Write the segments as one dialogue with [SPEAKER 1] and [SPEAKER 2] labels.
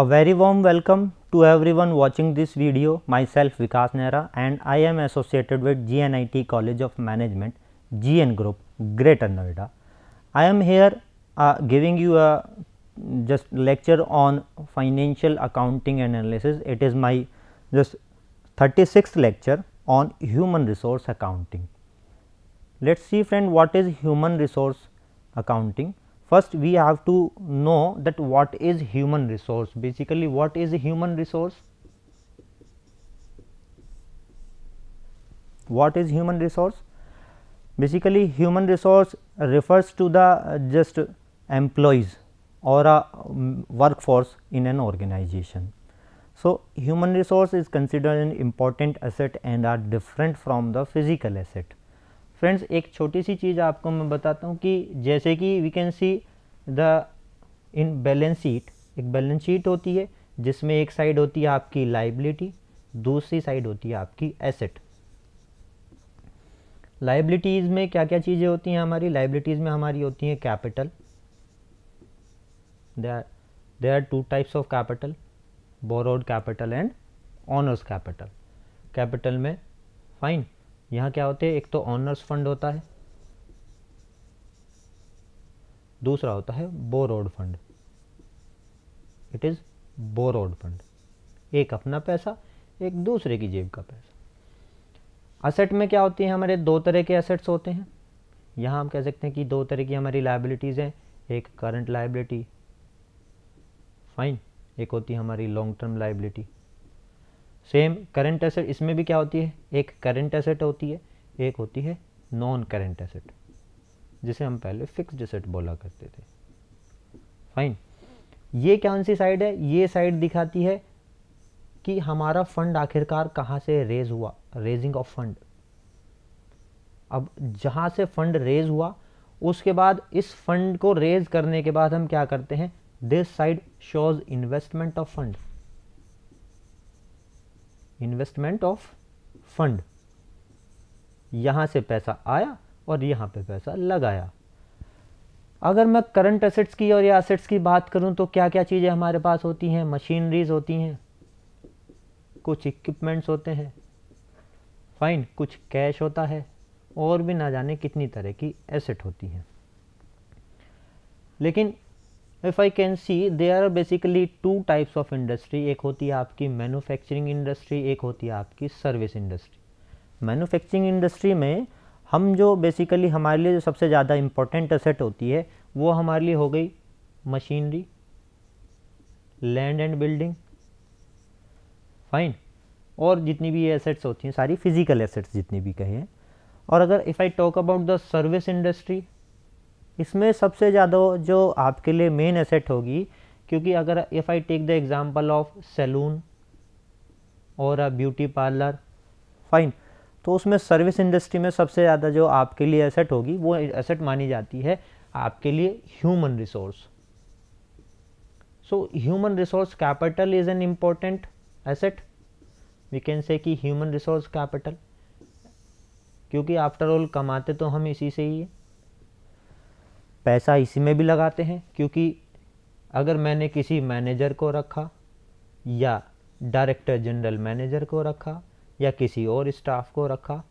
[SPEAKER 1] A very warm welcome to everyone watching this video myself Vikas Nehra and I am associated with GNIT College of Management GN Group Greater Noida. I am here uh, giving you a just lecture on financial accounting and analysis. It is my just 36th lecture on human resource accounting. Let us see friend what is human resource accounting. First we have to know that what is human resource, basically what is human resource? What is human resource? Basically human resource refers to the uh, just employees or a um, workforce in an organization. So, human resource is considered an important asset and are different from the physical asset. Friends एक छोटी सी चीज़ आपको मैं बताता हूँ कि जैसे कि we can see the in balance sheet एक बैलेंस शीट होती है जिसमें एक साइड होती है आपकी लाइबिलिटी दूसरी साइड होती है आपकी एसेट लाइबिलिटीज़ में क्या क्या चीज़ें होती हैं हमारी लाइबिलिटीज़ में हमारी होती हैं capital they are two types of capital borrowed capital and owners capital capital में फाइन यहाँ क्या होते हैं एक तो ऑनर्स फंड होता है दूसरा होता है borrowed fund it is borrowed fund एक अपना पैसा एक दूसरे की जेब का पैसा असेट में क्या होती है हमारे दो तरह के असेट्स होते हैं यहाँ हम कह सकते हैं कि दो तरह की हमारी लाइबिलिटीज़ हैं एक करंट लाइबिलिटी फाइन एक होती है हमारी long term liability same current asset इसमें भी क्या होती है एक करंट एसेट होती है एक होती है नॉन करंट एसेट जिसे हम पहले फिक्स्ड एसेट बोला करते थे फाइन ये कौन सी साइड है ये साइड दिखाती है कि हमारा फंड आखिरकार कहाँ से रेज हुआ रेजिंग ऑफ फंड अब जहाँ से फंड रेज हुआ उसके बाद इस फंड को रेज करने के बाद हम क्या करते हैं this side shows investment of fund investment of fund यहाँ से पैसा आया और यहाँ पे पैसा लगाया अगर मैं करंट एसेट्स की और या एसेट्स की बात करूँ तो क्या क्या चीज़ें हमारे पास होती हैं मशीनरीज होती हैं कुछ इक्विपमेंट्स होते हैं फाइन कुछ कैश होता है और भी ना जाने कितनी तरह की एसेट होती हैं लेकिन if I can see they are basically two types of industry एक होती है आपकी मैनुफैक्चरिंग इंडस्ट्री एक होती है आपकी सर्विस इंडस्ट्री मैनुफैक्चरिंग इंडस्ट्री में हम जो बेसिकली हमारे लिए जो सबसे ज़्यादा इम्पोर्टेंट असेट होती है वो हमारे लिए हो गई machinery land and building fine और जितनी भी एसेट्स होती हैं सारी फिजिकल एसेट्स जितनी भी कहे हैं और अगर if I talk about the service industry इसमें सबसे ज़्यादा जो आपके लिए मेन एसेट होगी क्योंकि अगर if I take the example of salon और ब्यूटी पार्लर फाइन तो उसमें सर्विस इंडस्ट्री में सबसे ज़्यादा जो आपके लिए एसेट होगी वो एसेट मानी जाती है आपके लिए human resource so human resource capital is an important asset we can say कि ह्यूमन रिसोर्स कैपिटल क्योंकि आफ्टर ऑल कमाते तो हम इसी से ही है पैसा इसी में भी लगाते हैं क्योंकि अगर मैंने किसी मैनेजर को रखा या डायरेक्टर जनरल मैनेजर को रखा या किसी और स्टाफ को रखा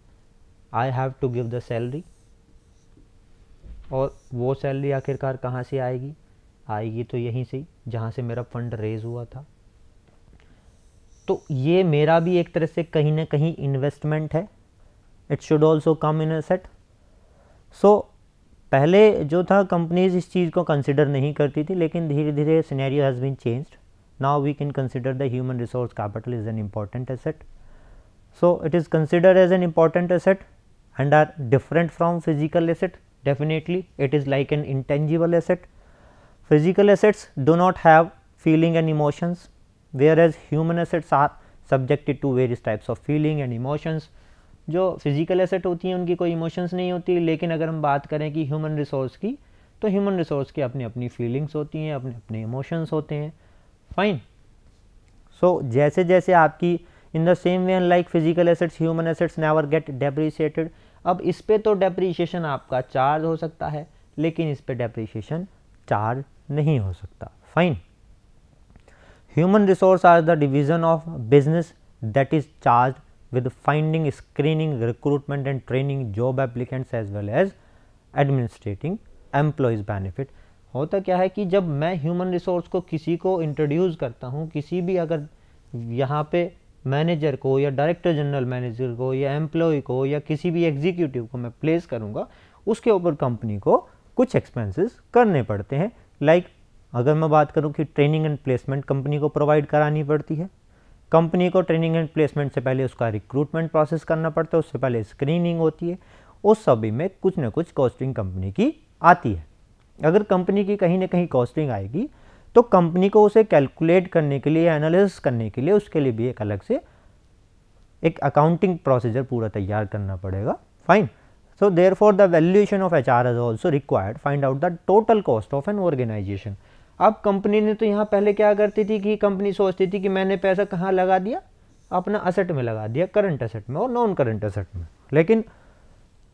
[SPEAKER 1] I have to give the salary और वो सैलरी आखिरकार कहाँ से आएगी आएगी तो यहीं से जहाँ से मेरा फंड रेज हुआ था तो ये मेरा भी एक तरह से कहीं ना कहीं इन्वेस्टमेंट है it should also come in asset so पहले जो था कंपनीज इस चीज़ को कंसिडर नहीं करती थी लेकिन धीरे धीरे scenario has been changed now we can consider the human resource capital is an important asset so it is consider as an important asset and are different from physical asset definitely it is like an intangible asset physical assets do not have feeling and emotions whereas human assets are subjected to various types of feeling and emotions जो physical asset होती हैं उनकी कोई emotions नहीं होती लेकिन अगर हम बात करें कि ह्यूमन रिसोर्स की तो ह्यूमन रिसोर्स की अपनी अपनी फीलिंग्स होती हैं अपने अपने इमोशंस होते हैं फाइन सो so, जैसे जैसे आपकी in the same way unlike physical assets human assets never get depreciated अब इस पर तो डेप्रीशिएशन आपका चार्ज हो सकता है लेकिन इस पर डेप्रीशिएशन चार्ज नहीं हो सकता fine human resource are the division of business that is charge with finding, screening, recruitment and training job applicants as well as administrating employees benefit. होता क्या है कि जब मैं ह्यूमन रिसोर्स को किसी को इंट्रोड्यूस करता हूँ किसी भी अगर यहाँ पे मैनेजर को या डायरेक्टर जनरल मैनेजर को या एम्प्लॉय को या किसी भी एग्जीक्यूटिव को मैं प्लेस करूँगा उसके ऊपर कंपनी को कुछ एक्सपेंसेस करने पड़ते हैं लाइक like, अगर मैं बात करूँ कि ट्रेनिंग एंड प्लेसमेंट कंपनी को प्रोवाइड करानी पड़ती है कंपनी को ट्रेनिंग एंड प्लेसमेंट से पहले उसका रिक्रूटमेंट प्रोसेस करना पड़ता है उससे पहले स्क्रीनिंग होती है उस सभी में कुछ ना कुछ कॉस्टिंग कंपनी की आती है अगर कंपनी की कहीं ना कहीं कॉस्टिंग आएगी तो कंपनी को उसे कैलकुलेट करने के लिए एनालिसिस करने के लिए उसके लिए भी एक अलग से एक अकाउंटिंग प्रोसीजर पूरा तैयार करना पड़ेगा fine so for the valuation of H R is also required find out the total cost of an organisation अब कंपनी ने तो यहाँ पहले क्या करती थी कि कंपनी सोचती थी कि मैंने पैसा कहाँ लगा दिया अपना असेट में लगा दिया करंट असेट में और नॉन करंट असेट में लेकिन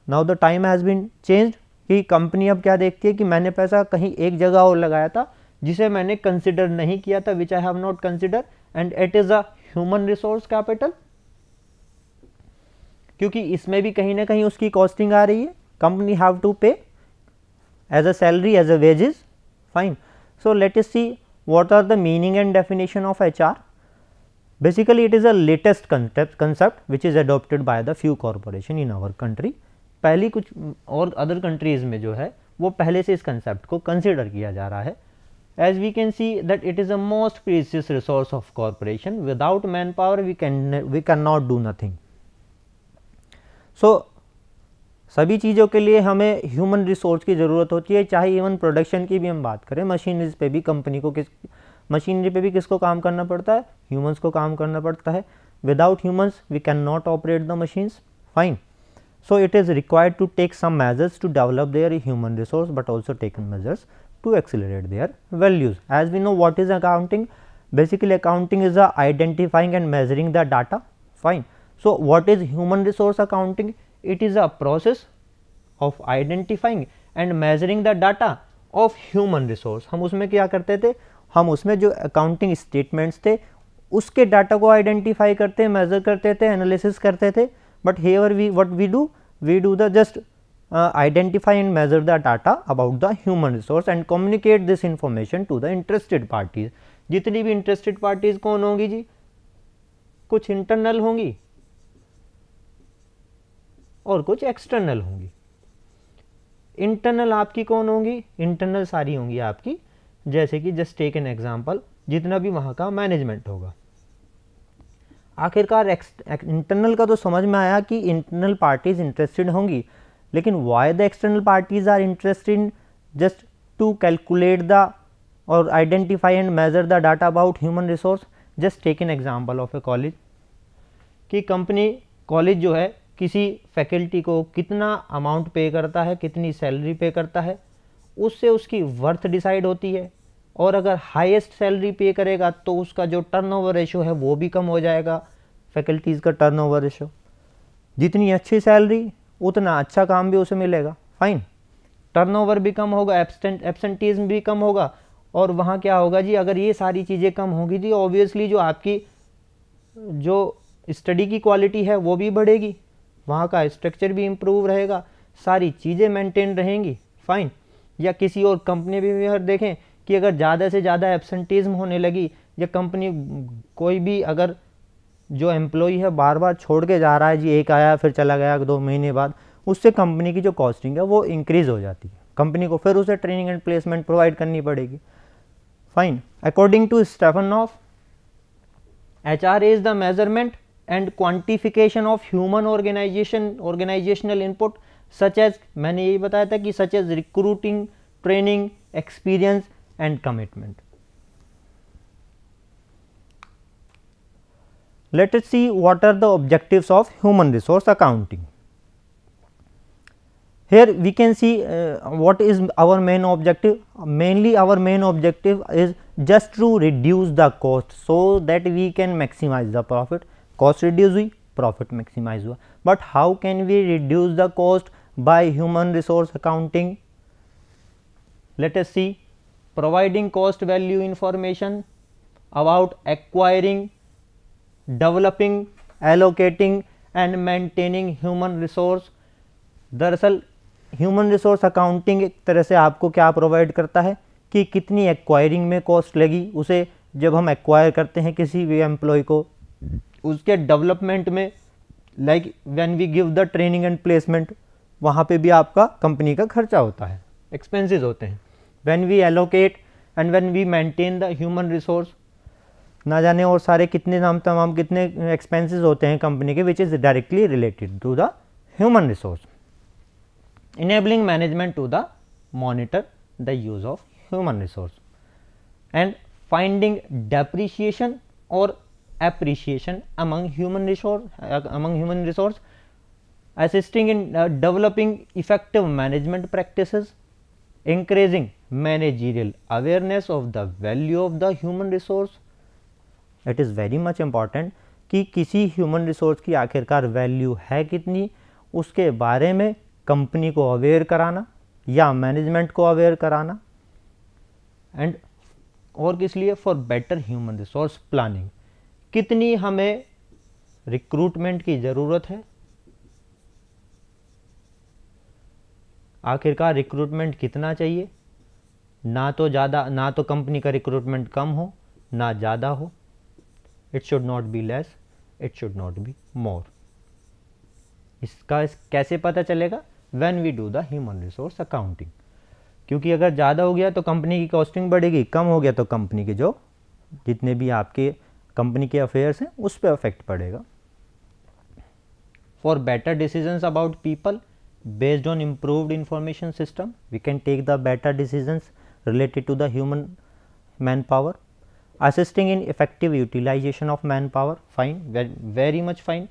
[SPEAKER 1] now the time has been change कि कंपनी अब क्या देखती है कि मैंने पैसा कहीं एक जगह और लगाया था जिसे मैंने कंसिडर नहीं किया था which I have not consider and it is a human resource capital क्योंकि इसमें भी कहीं ना कहीं उसकी कॉस्टिंग आ रही है company have to pay as a salary as a wages fine So, let us see what are the meaning and definition of HR. Basically, it is a latest concept, concept which is adopted by the few corporation in our country. पहली कुछ और other countries में जो है वो पहले से इस कंसेप्ट को कंसिडर किया जा रहा है as we can see that it is a most precious resource of corporation without manpower we can we cannot do nothing so सभी चीज़ों के लिए हमें ह्यूमन रिसोर्स की ज़रूरत होती है चाहे इवन प्रोडक्शन की भी हम बात करें मशीनरीज पे भी कंपनी को किस मशीनरी पे भी किसको काम करना पड़ता है ह्यूमंस को काम करना पड़ता है without humans we can not operate the machines fine so it is required to take some measures to develop their human resource but also take measures to accelerate their values as we know what is accounting basically accounting is a identifying and measuring the data fine so what is human resource accounting it is a process of identifying and measuring the data of human resource hum usme kya karte the hum usme jo accounting statements the uske data ko identify karte measure karte the analysis karte the but here we what we do we do the just uh, identify and measure the data about the human resource and communicate this information to the interested parties jitni bhi interested parties kon hongi ji kuch internal hongi और कुछ external होंगी internal आपकी कौन होंगी internal सारी होंगी आपकी जैसे कि जस्ट टेक एन एग्जाम्पल जितना भी वहाँ का मैनेजमेंट होगा आखिरकार इंटरनल का तो समझ में आया कि इंटरनल पार्टीज इंटरेस्टेड होंगी लेकिन why the external parties are interested just to calculate the और identify and measure the data about human resource just take an example of a college कि कंपनी कॉलेज जो है किसी फैकल्टी को कितना amount पे करता है कितनी सैलरी पे करता है उससे उसकी वर्थ डिसाइड होती है और अगर हाईएस्ट सैलरी पे करेगा तो उसका जो टर्नओवर रेशो है वो भी कम हो जाएगा फैकल्टीज़ का टर्नओवर रेशो जितनी अच्छी सैलरी उतना अच्छा काम भी उसे मिलेगा फाइन टर्नओवर भी कम होगा एबसेंटीज भी कम होगा और वहाँ क्या होगा जी अगर ये सारी चीज़ें कम होगी तो ऑब्वियसली जो आपकी जो स्टडी की क्वालिटी है वो भी बढ़ेगी वहाँ का स्ट्रक्चर भी इम्प्रूव रहेगा सारी चीज़ें मेंटेन रहेंगी फाइन या किसी और कंपनी भी अगर देखें कि अगर ज़्यादा से ज़्यादा एबसेंटिज्म होने लगी या कंपनी कोई भी अगर जो एम्प्लॉई है बार बार छोड़ के जा रहा है जी एक आया फिर चला गया दो महीने बाद उससे कंपनी की जो कॉस्टिंग है वो इंक्रीज़ हो जाती है कंपनी को फिर उसे ट्रेनिंग एंड प्लेसमेंट प्रोवाइड करनी पड़ेगी fine according to Stephen of H R is the measurement and quantification of human organization organizational input such as मैंने यही बताया था कि such as recruiting, training, experience and commitment. Let us see what are the objectives of human resource accounting. Here we can see uh, what is our main objective, mainly our main objective is just to reduce the cost, so that we can maximize the profit cost reduce हुई profit maximise हुआ but how can we reduce the cost by human resource accounting let's see providing cost value information about acquiring developing allocating and maintaining human resource दरअसल human resource accounting एक तरह से आपको क्या provide करता है कि कितनी एक्वायरिंग में कॉस्ट लगी उसे जब हम एक्वायर करते हैं किसी भी एम्प्लॉय को उसके डेवलपमेंट में like when we give the training and placement वहाँ पे भी आपका कंपनी का खर्चा होता है एक्सपेंसेस होते हैं when we allocate and when we maintain the human resource ना जाने और सारे कितने नाम तमाम कितने एक्सपेंसेस होते हैं कंपनी के which is directly related to the human resource enabling management to the monitor the use of human resource and finding depreciation और appreciation among human resource uh, among human resource assisting in uh, developing effective management practices increasing managerial awareness of the value of the human resource it is very much important ki kisi human resource ki aakhirkar value hai kitni uske bare mein company ko aware karana ya management ko aware karana and और किस लिए for better human resource planning कितनी हमें recruitment की ज़रूरत है आखिरकार recruitment कितना चाहिए ना तो ज़्यादा ना तो कंपनी का रिक्रूटमेंट कम हो ना ज़्यादा हो it should not be less it should not be more इसका इस कैसे पता चलेगा when we do the human resource accounting क्योंकि अगर ज़्यादा हो गया तो कंपनी की कॉस्टिंग बढ़ेगी कम हो गया तो कंपनी के जो जितने भी आपके कंपनी के अफेयर्स हैं उस पर अफेक्ट पड़ेगा for better decision about people based on improved information system we can take the better decisions related to the human man power assisting in effective utilisation of man power fine very much fine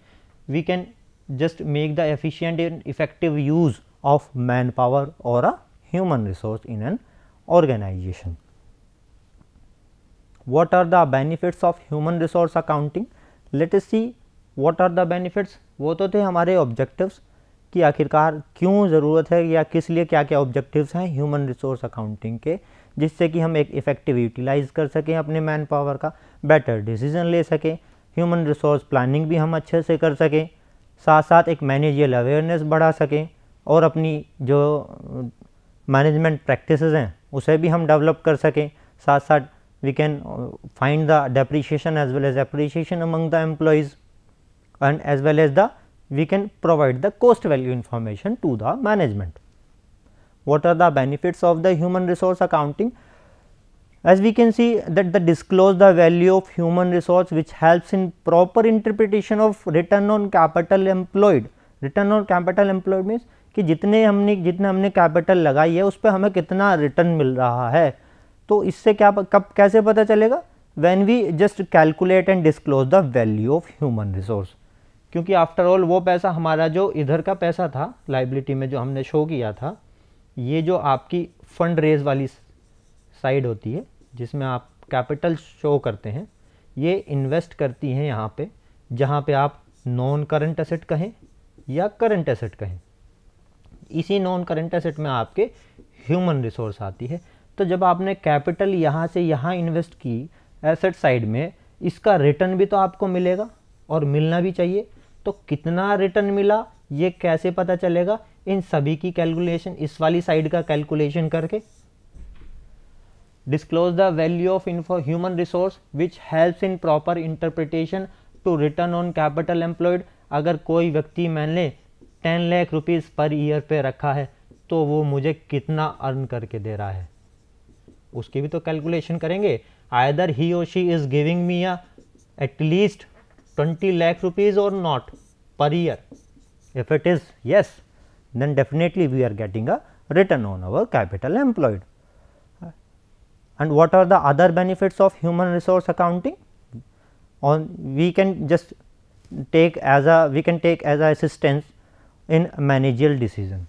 [SPEAKER 1] we can just make the efficient and effective use of man power और a human resource in an organisation what are the benefits of human resource accounting let us see what are the benefits वो तो थे हमारे objectives कि आखिरकार क्यों ज़रूरत है या किस लिए क्या क्या ऑब्जेक्टिव्स हैं ह्यूमन रिसोर्स अकाउंटिंग के जिससे कि हम एक इफ़ेक्टिव यूटिलाइज कर सकें अपने मैन पावर का बेटर डिसीजन ले सकें ह्यूमन रिसोर्स प्लानिंग भी हम अच्छे से कर सकें साथ साथ एक मैनेजियल अवेयरनेस बढ़ा सकें और अपनी जो मैनेजमेंट प्रैक्टिसेस हैं उसे भी हम डेवलप कर सकें साथ साथ we can uh, find the depreciation as well as appreciation among the employees and as well as the we can provide the cost value information to the management. What are the benefits of the human resource accounting? As we can see that the disclose the value of human resource which helps in proper interpretation of return on capital employed. Return on capital employed means कि जितने हमने जितना हमने capital लगाई है उस पर हमें कितना रिटर्न मिल रहा है तो इससे क्या कब कैसे पता चलेगा when we just calculate and disclose the value of human resource क्योंकि आफ्टर ऑल वो पैसा हमारा जो इधर का पैसा था लाइबिलिटी में जो हमने शो किया था ये जो आपकी फंड रेज वाली साइड होती है जिसमें आप कैपिटल शो करते हैं ये इन्वेस्ट करती हैं यहाँ पे जहाँ पे आप नॉन करंट एसेट कहें या करंट एसेट कहें इसी नॉन करंट एसेट में आपके ह्यूमन रिसोर्स आती है तो जब आपने कैपिटल यहाँ से यहाँ इन्वेस्ट की एसेट साइड में इसका रिटर्न भी तो आपको मिलेगा और मिलना भी चाहिए तो कितना रिटर्न मिला ये कैसे पता चलेगा इन सभी की कैलकुलेशन इस वाली साइड का कैलकुलेशन करके disclose the value of info human resource which helps in proper interpretation to return on capital employed अगर कोई व्यक्ति मैंने ten lakh rupees per year पे रखा है तो वो मुझे कितना अर्न करके दे रहा है उसकी भी तो कैलकुलेशन करेंगे आयदर ही और she is giving me at least twenty lakh rupees और not per year if it is yes then definitely we are getting a return on our capital employed and what are the other benefits of human resource accounting on we can just take as a we can take as assistance in managerial decision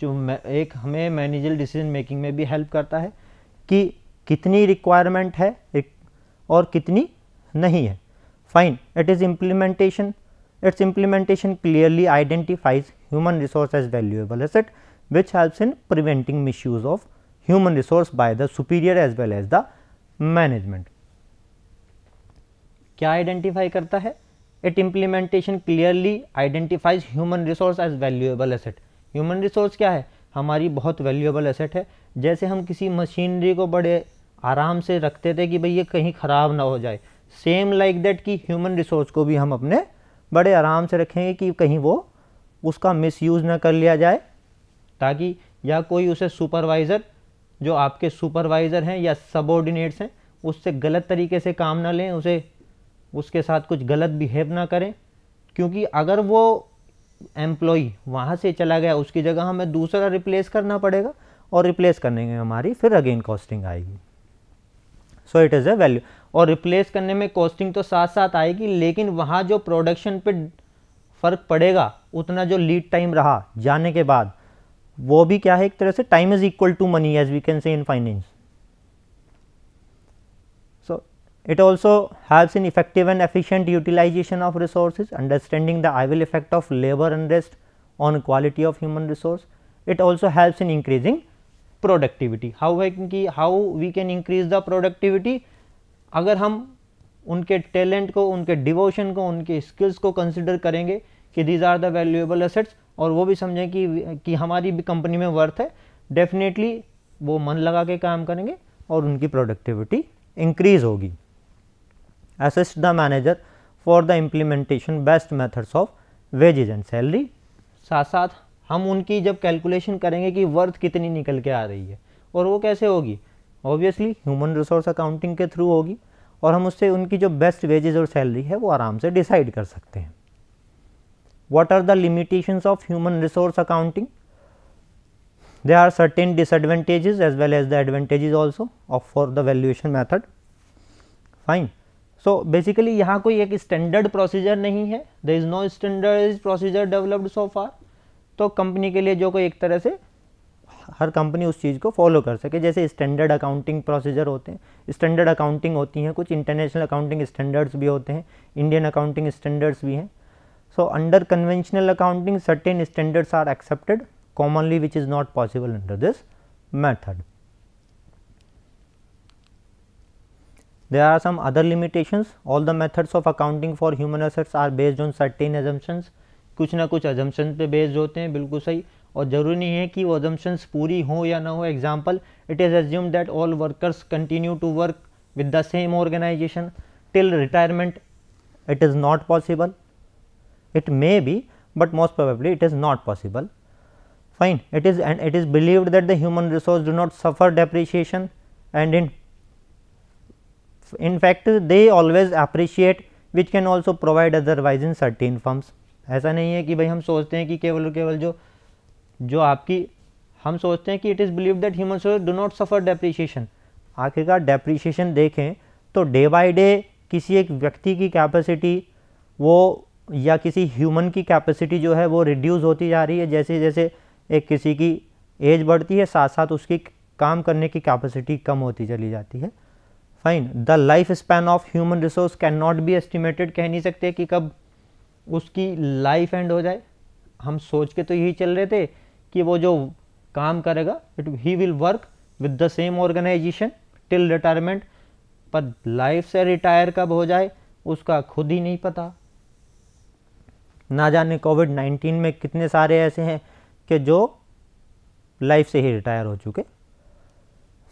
[SPEAKER 1] जो एक हमें meningeal decision making में भी help करता है कि कितनी requirement है और कितनी नहीं है fine it is implementation it's implementation clearly identifies human resource as valuable asset which helps in preventing miss of human resource by the superior as well as the management क्या आइडेंटिफाई करता है it implementation clearly identifies human resource as valuable asset human resource क्या है हमारी बहुत valuable asset है जैसे हम किसी मशीनरी को बड़े आराम से रखते थे कि भाई ये कहीं ख़राब ना हो जाए सेम लाइक दैट कि ह्यूमन रिसोर्स को भी हम अपने बड़े आराम से रखेंगे कि कहीं वो उसका मिस यूज़ ना कर लिया जाए ताकि या कोई उसे सुपरवाइज़र जो आपके सुपरवाइज़र हैं या सबॉर्डिनेट्स हैं उससे गलत तरीके से काम ना लें उसे उसके साथ कुछ गलत बिहेव ना करें क्योंकि अगर वो एम्प्लॉय वहाँ से चला गया उसकी जगह हमें दूसरा रिप्लेस करना पड़ेगा और रिप्लेस करने में हमारी फिर अगेन कॉस्टिंग आएगी so it is a value और रिप्लेस करने में कॉस्टिंग तो साथ साथ आएगी लेकिन वहाँ जो प्रोडक्शन पे फ़र्क पड़ेगा उतना जो लीड टाइम रहा जाने के बाद वो भी क्या है एक तरह से time is equal to money as we can say in finance so it also helps in effective and efficient utilisation of resources understanding the will effect of labour unrest on quality of human resource it also helps in increasing productivity how है कि how we can increase the productivity अगर हम उनके talent को उनके devotion को उनके skills को कंसिडर करेंगे कि these are the valuable assets और वो भी समझें कि कि हमारी भी कंपनी में वर्थ है डेफिनेटली वो मन लगा के काम करेंगे और उनकी प्रोडक्टिविटी इंक्रीज होगी assist the manager for the implementation best methods of wages and salary साथ साथ हम उनकी जब कैलकुलेशन करेंगे कि वर्थ कितनी निकल के आ रही है और वो कैसे होगी ऑब्वियसली ह्यूमन रिसोर्स अकाउंटिंग के थ्रू होगी और हम उससे उनकी जो बेस्ट वेजेस और सैलरी है वो आराम से डिसाइड कर सकते हैं what are the limitation of human resource accounting they are certain disadvantages as well as the advantages also of for the valuation method fine so basically यहाँ कोई एक स्टैंडर्ड प्रोसीजर नहीं है the is no standard procedure developed so far तो company के लिए जो कोई एक तरह से हर कंपनी उस चीज़ को फॉलो कर सके जैसे स्टैंडर्ड अकाउंटिंग प्रोसीजर होते हैं स्टैंडर्ड अकाउंटिंग होती हैं कुछ इंटरनेशनल अकाउंटिंग स्टैंडर्ड्स भी होते हैं इंडियन अकाउंटिंग स्टैंडर्ड्स भी हैं so under conventional accounting certain standards are accepted commonly which is not possible under this method There are some other limitations all the methods of accounting for human assets are based on certain assumptions कुछ ना कुछ अजम्पन पे based होते हैं बिल्कुल सही और ज़रूरी नहीं है कि वो अजम्पन्स पूरी हो या ना हो example it is assume that all workers continue to work with the same organisation till retirement it is not possible it may be but most probably it is not possible fine it is and it is believe that the human resource do not suffer depreciation and in in fact they always appreciate which can also provide otherwise in certain forms ऐसा नहीं है कि भाई हम सोचते हैं कि केवल और केवल जो जो आपकी हम सोचते हैं कि it is believe that human soul do not suffer depreciation आखिरकार डेप्रीशिएशन देखें तो डे बाय डे किसी एक व्यक्ति की कैपेसिटी वो या किसी ह्यूमन की कैपेसिटी जो है वो रिड्यूस होती जा रही है जैसे जैसे एक किसी की एज बढ़ती है साथ साथ उसकी काम करने की कैपेसिटी कम होती चली जाती है fine the life span of human resource can not be estimated कह नहीं सकते कि कब उसकी लाइफ एंड हो जाए हम सोच के तो यही चल रहे थे कि वो जो काम करेगा it he will work with the same organisation till retirement पर लाइफ से रिटायर कब हो जाए उसका खुद ही नहीं पता ना जाने कोविड नाइन्टीन में कितने सारे ऐसे हैं कि जो लाइफ से ही रिटायर हो चुके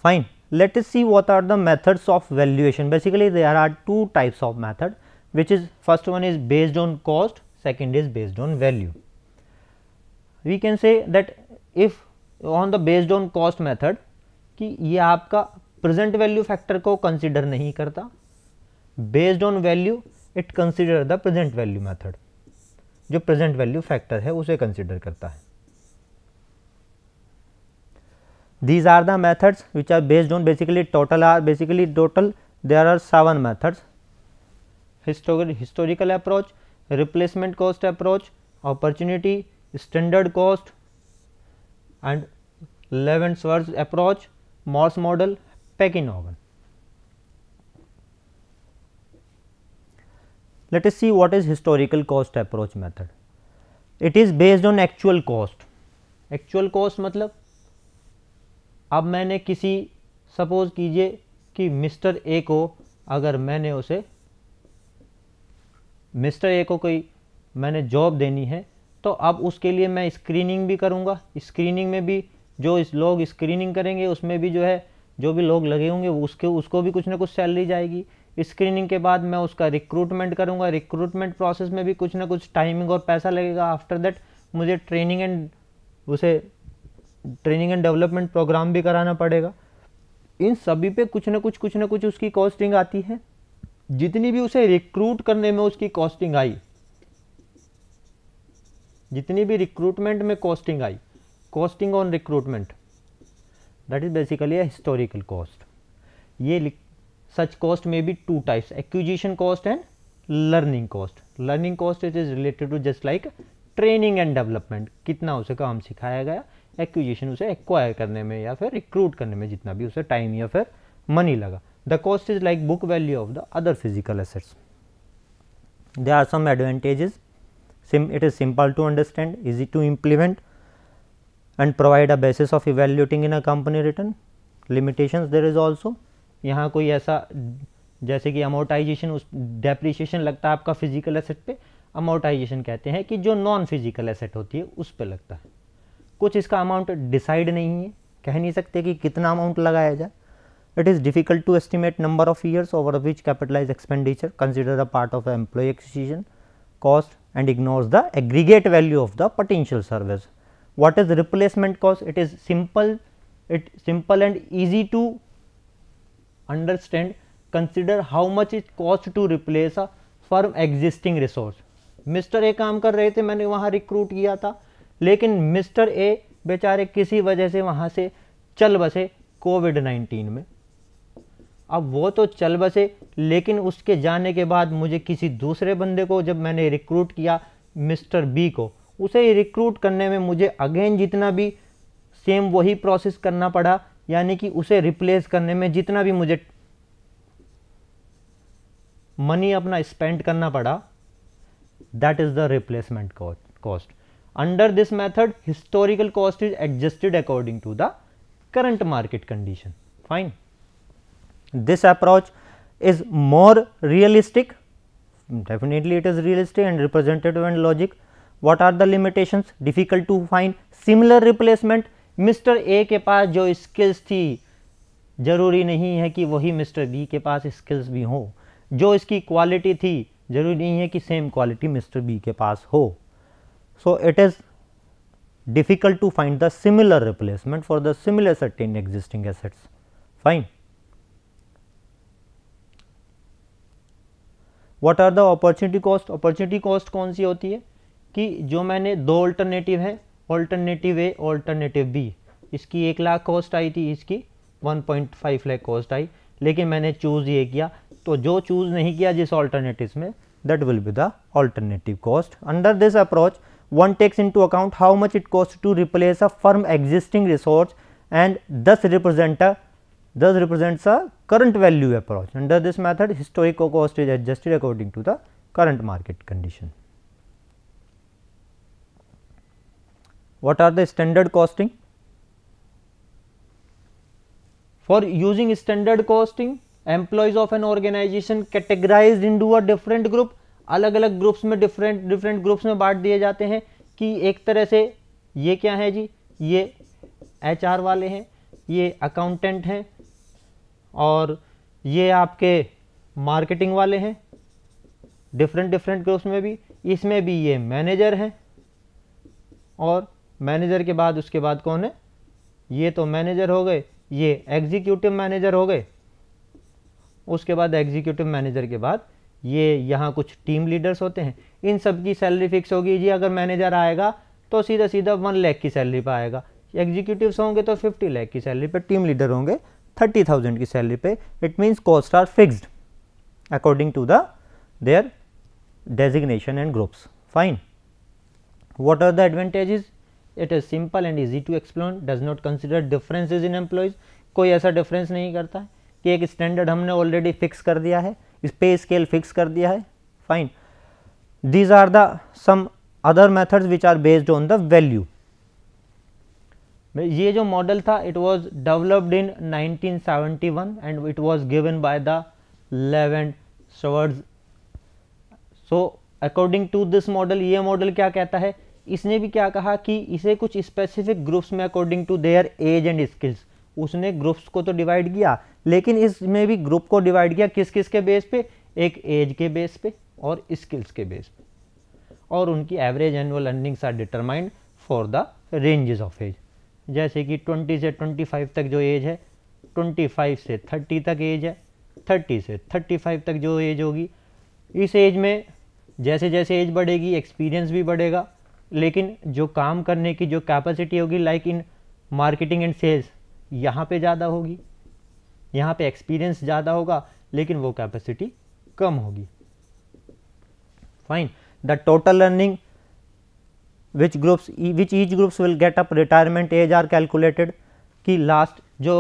[SPEAKER 1] fine let us see what are the methods of valuation basically there are two types of method which is first one is based on cost, second is based on value. We can say that if on the based on cost method ki ye aapka present value factor ko consider nahi karta based on value it consider the present value method jo present value factor hai use consider karta hai these are the methods which are based on basically total are basically total there are seven methods historical approach replacement cost approach opportunity standard cost and Lev and Schwartz approach Morse model Pekin Ogan let us see what is historical cost approach method it is based on actual cost actual cost मतलब अब मैंने किसी suppose कीजिए कि mister A को अगर मैंने उसे मिस्टर ए को कोई मैंने जॉब देनी है तो अब उसके लिए मैं स्क्रीनिंग भी करूँगा स्क्रीनिंग में भी जो इस लोग स्क्रीनिंग करेंगे उसमें भी जो है जो भी लोग लगे होंगे उसके उसको भी कुछ ना कुछ सैलरी जाएगी स्क्रीनिंग के बाद मैं उसका रिक्रूटमेंट करूँगा रिक्रूटमेंट प्रोसेस में भी कुछ ना कुछ टाइमिंग और पैसा लगेगा आफ्टर दैट मुझे ट्रेनिंग एंड उसे ट्रेनिंग एंड डेवलपमेंट प्रोग्राम भी कराना पड़ेगा इन सभी पे कुछ ना कुछ कुछ ना कुछ उसकी कॉस्टिंग आती है जितनी भी उसे रिक्रूट करने में उसकी कॉस्टिंग आई जितनी भी रिक्रूटमेंट में costing I costing on recruitment that is basically historical cost ये सच कॉस्ट में भी two types acquisition cost and learning cost learning cost it is related to just like training and development कितना उसे काम सिखाया गया acquisition उसे acquire करने में या फिर रिक्रूट करने में जितना भी उसे टाइम या फिर मनी लगा The cost is like book value of the other physical assets. There are some advantages, Sim it is simple to understand, easy to implement and provide a basis of evaluating in a company return. Limitations there is also, yahan koi aisa जैसे कि amortisation उस depreciation लगता है आपका physical asset पे amortisation कहते हैं कि जो नॉन फिजिकल एसेट होती है उस पर लगता है कुछ इसका अमाउंट डिसाइड नहीं है कह नहीं सकते कि कितना अमाउंट लगाया जाए it is difficult to estimate number of years over which capitalized expenditure considered a part of the employee acquisition cost and ignores the aggregate value of the potential service. What is replacement cost? It is simple, it simple and easy to understand. Consider how much it cost to replace a firm existing resource. Mister A काम कर रहे थे मैंने वहाँ recruit किया था लेकिन mister A बेचारे किसी वजह से वहाँ से चल बसे कोविड 19 में अब वो तो चल बसे लेकिन उसके जाने के बाद मुझे किसी दूसरे बंदे को जब मैंने रिक्रूट किया मिस्टर बी को उसे रिक्रूट करने में मुझे अगेन जितना भी सेम वही प्रोसेस करना पड़ा यानी कि उसे रिप्लेस करने में जितना भी मुझे मनी अपना स्पेंड करना पड़ा that is the replacement cost under this method historical cost is adjusted according to the current market condition fine This approach is more realistic, definitely it is realistic and representative and logic. What are the limitations? Difficult to find similar replacement. mr a ke paas jo skills thi ज़रूरी नहीं है कि वही mister B के पास skills भी हो जो इसकी क्वालिटी थी ज़रूरी नहीं है कि सेम क्वालिटी मिस्टर बी के पास हो so it is difficult to find the similar replacement for the similar set in existing assets fine what are the opportunity cost opportunity cost कौन सी होती है कि जो मैंने दो अल्टरनेटिव है ऑल्टरनेटिव ए ऑल्टरनेटिव बी इसकी एक लाख कॉस्ट आई थी इसकी 1.5 लाख कॉस्ट आई लेकिन मैंने चूज़ ये किया तो जो चूज़ नहीं किया जिस ऑल्टरनेटिव में that will be the alternative cost under this approach takes into account how much it cost to replace a firm existing resource and thus represent a thus represents a current value approach. Under this method historical cost is adjusted according to the current market condition. What are the standard costing? For using standard costing employees of an organization categorized into a different group अलग अलग groups में different different groups में बांट दिए जाते हैं कि एक तरह से ये क्या है जी ये एचआर वाले हैं ये अकाउंटेंट हैं और ये आपके मार्केटिंग वाले हैं डिफरेंट डिफरेंट ग्रुप्स में भी इसमें भी ये मैनेजर हैं और मैनेजर के बाद उसके बाद कौन है ये तो मैनेजर हो गए ये एग्जीक्यूटिव मैनेजर हो गए उसके बाद एग्जीक्यूटिव मैनेजर के बाद ये यहाँ कुछ टीम लीडर्स होते हैं इन सब की सैलरी फिक्स होगी जी अगर मैनेजर आएगा तो सीधा सीधा वन लैख की सैलरी पर आएगा एग्जीक्यूटिव्स होंगे तो फिफ्टी लैख की सैलरी पर टीम लीडर होंगे थर्टी थाउजेंड की सैलरी पे it means cost are fixed according to the their designation and groups fine what are the advantages it is simple and easy to explain does not consider differences in employees कोई ऐसा difference नहीं करता कि एक standard हमने already fix कर दिया है इस पे स्केल फिक्स कर दिया है fine these are the some other methods which are based on the value ये जो मॉडल था it was developed in 1971 and it was given by the Lev and Schwartz so according to this model ये model क्या कहता है इसने भी क्या कहा कि इसे कुछ स्पेसिफिक ग्रुप्स में according to their age and skills उसने ग्रुप्स को तो डिवाइड किया लेकिन इसमें भी ग्रुप को डिवाइड किया किस किस के बेस पे एक एज के बेस पे और स्किल्स के बेस पे और उनकी average annual earnings are determined for the ranges of age जैसे कि 20 से 25 तक जो एज है 25 से 30 तक एज है 30 से 35 तक जो एज होगी इस एज में जैसे जैसे एज बढ़ेगी एक्सपीरियंस भी बढ़ेगा लेकिन जो काम करने की जो कैपेसिटी होगी like in marketing and sales यहाँ पे ज़्यादा होगी यहाँ पे एक्सपीरियंस ज़्यादा होगा लेकिन वो कैपेसिटी कम होगी fine the total learning which groups which each groups will get up retirement age are calculated कि लास्ट जो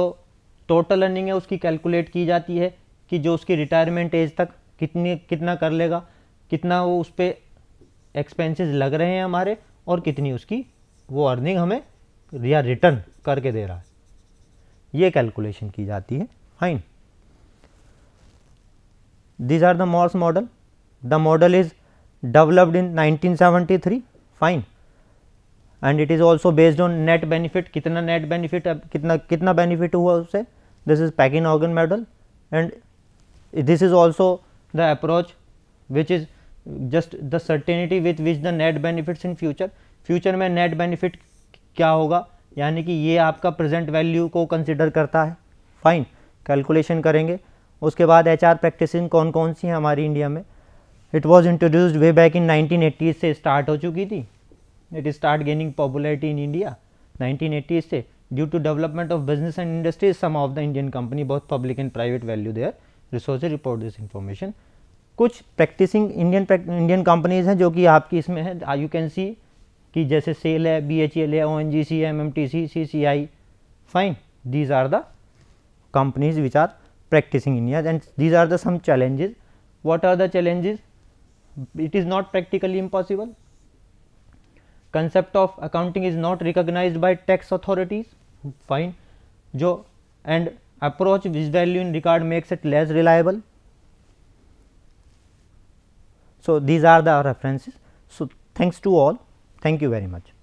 [SPEAKER 1] टोटल अर्निंग है उसकी कैलकुलेट की जाती है कि जो उसकी रिटायरमेंट एज तक कितनी कितना कर लेगा कितना वो उस पर एक्सपेंसिस लग रहे हैं हमारे और कितनी उसकी वो अर्निंग हमें या रिटर्न करके दे रहा है ये कैलकुलेशन की जाती है fine these are the Morse model the model is developed in nineteen three fine and it is also based on net benefit कितना नेट बेनिफिट कितना कितना बेनिफिट हुआ उससे this is Pekin Ogan model and this is also the approach which is just the certainty with which the net benefits in future future में net benefit क्या होगा यानी कि ये आपका प्रेजेंट वैल्यू को कंसिडर करता है फाइन कैलकुलेशन करेंगे उसके बाद एच आर प्रैक्टिस कौन कौन सी हैं हमारी इंडिया में it was introduced way back in 1980 से स्टार्ट हो चुकी थी it is start gaining popularity in India nineteen eighties से due to development of business and industries some of the Indian company बहुत public and private value their resource report this information कुछ practising Indian Indian companies हैं जो कि आपकी इसमें है आई you can see कि जैसे सेल है बी एच एल है O N G C M M T C C C I fine these are the companies which are practising India and these are the some challenges what are the challenges it is not practically impossible concept of accounting is not recognized by tax authorities fine jo and approach which value in regard makes it less reliable so these are the references so thanks to all thank you very much